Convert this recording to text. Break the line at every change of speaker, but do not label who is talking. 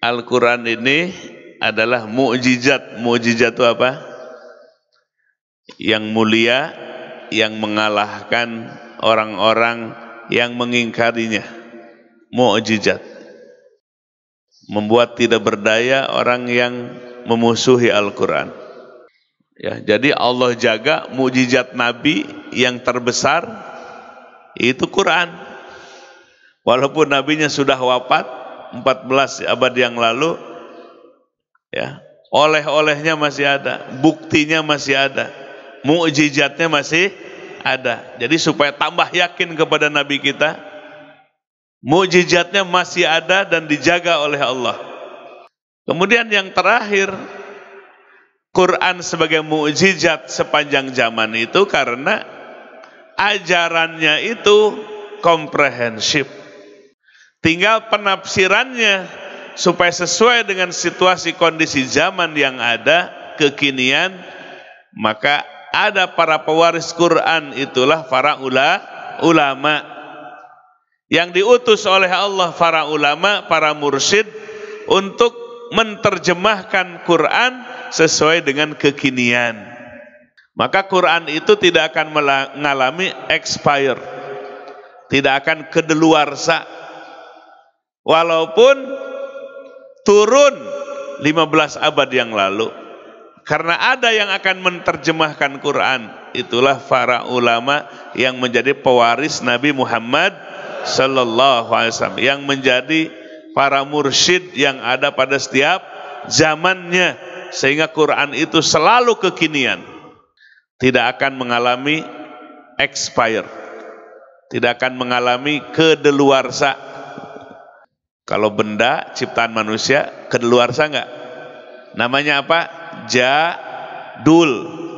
Al-Quran ini adalah mukjizat. Mukjizat itu apa? Yang mulia, yang mengalahkan orang-orang yang mengingkarinya. Mukjizat. Membuat tidak berdaya orang yang memusuhi Al-Quran. Ya, jadi Allah jaga mukjizat Nabi yang terbesar itu Quran. Walaupun nabinya sudah wafat, 14 abad yang lalu ya oleh-olehnya masih ada buktinya masih ada mukjizatnya masih ada jadi supaya tambah yakin kepada nabi kita mukjizatnya masih ada dan dijaga oleh Allah kemudian yang terakhir Quran sebagai mukjizat sepanjang zaman itu karena ajarannya itu komprehensif Tinggal penafsirannya supaya sesuai dengan situasi kondisi zaman yang ada kekinian maka ada para pewaris Quran itulah para ula, ulama yang diutus oleh Allah para ulama, para mursyid untuk menterjemahkan Quran sesuai dengan kekinian. Maka Quran itu tidak akan mengalami expire. Tidak akan kedeluarsa Walaupun turun 15 abad yang lalu. Karena ada yang akan menerjemahkan Quran. Itulah para ulama yang menjadi pewaris Nabi Muhammad Sallallahu Alaihi Wasallam. Yang menjadi para mursyid yang ada pada setiap zamannya. Sehingga Quran itu selalu kekinian. Tidak akan mengalami expire. Tidak akan mengalami kedeluarsa kalau benda ciptaan manusia kedeluarsa enggak? Namanya apa? Jadul.